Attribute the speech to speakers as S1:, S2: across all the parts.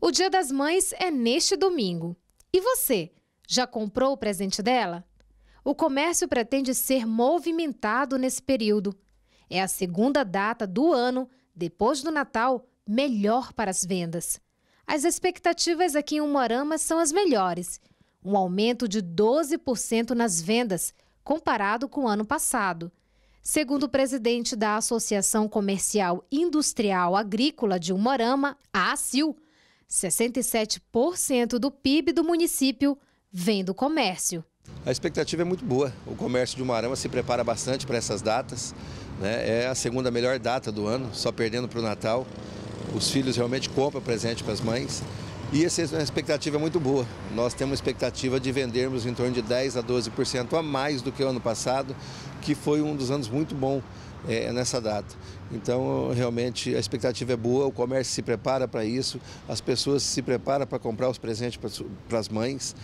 S1: O Dia das Mães é neste domingo. E você, já comprou o presente dela? O comércio pretende ser movimentado nesse período. É a segunda data do ano, depois do Natal, melhor para as vendas. As expectativas aqui em Umarama são as melhores. Um aumento de 12% nas vendas, comparado com o ano passado. Segundo o presidente da Associação Comercial Industrial Agrícola de Umarama, a ACIL, 67% do PIB do município vem do comércio.
S2: A expectativa é muito boa. O comércio de Umarama se prepara bastante para essas datas. Né? É a segunda melhor data do ano, só perdendo para o Natal. Os filhos realmente compram presente para as mães. E essa expectativa é muito boa. Nós temos expectativa de vendermos em torno de 10 a 12% a mais do que o ano passado, que foi um dos anos muito bom é, é, nessa data. Então, realmente, a expectativa é boa, o comércio se prepara para isso, as pessoas se preparam para comprar os presentes para as mães.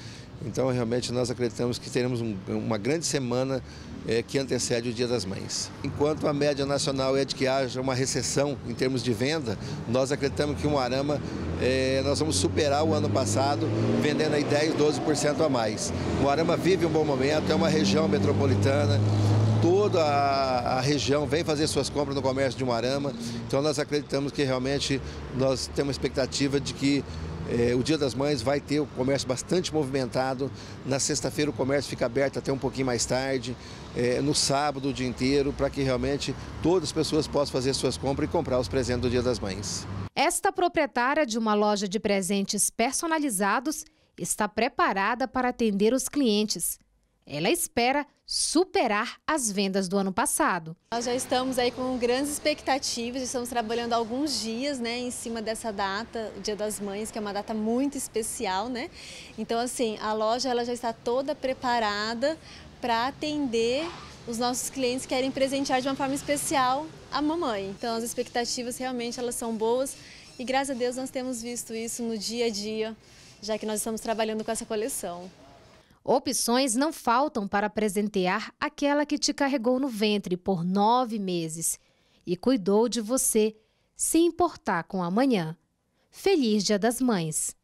S2: Então, realmente, nós acreditamos que teremos um, uma grande semana é, que antecede o Dia das Mães. Enquanto a média nacional é de que haja uma recessão em termos de venda, nós acreditamos que o Arama é, nós vamos superar o ano passado, vendendo aí 10, 12% a mais. O Arama vive um bom momento, é uma região metropolitana, toda a, a, região vem fazer suas compras no comércio de Umarama. Então nós acreditamos que realmente nós temos expectativa de que eh, o Dia das Mães vai ter o comércio bastante movimentado. Na sexta-feira o comércio fica aberto até um pouquinho mais tarde, eh, no sábado o dia inteiro, para que realmente todas as pessoas possam fazer suas compras e comprar os presentes do Dia das Mães.
S1: Esta proprietária de uma loja de presentes personalizados está preparada para atender os clientes. Ela espera superar as vendas do ano passado.
S3: Nós já estamos aí com grandes expectativas, estamos trabalhando alguns dias, né, em cima dessa data, o Dia das Mães, que é uma data muito especial, né? Então assim, a loja ela já está toda preparada para atender os nossos clientes que querem presentear de uma forma especial a mamãe. Então as expectativas realmente elas são boas e graças a Deus nós temos visto isso no dia a dia, já que nós estamos trabalhando com essa coleção.
S1: Opções não faltam para presentear aquela que te carregou no ventre por nove meses e cuidou de você, se importar com amanhã. Feliz Dia das Mães!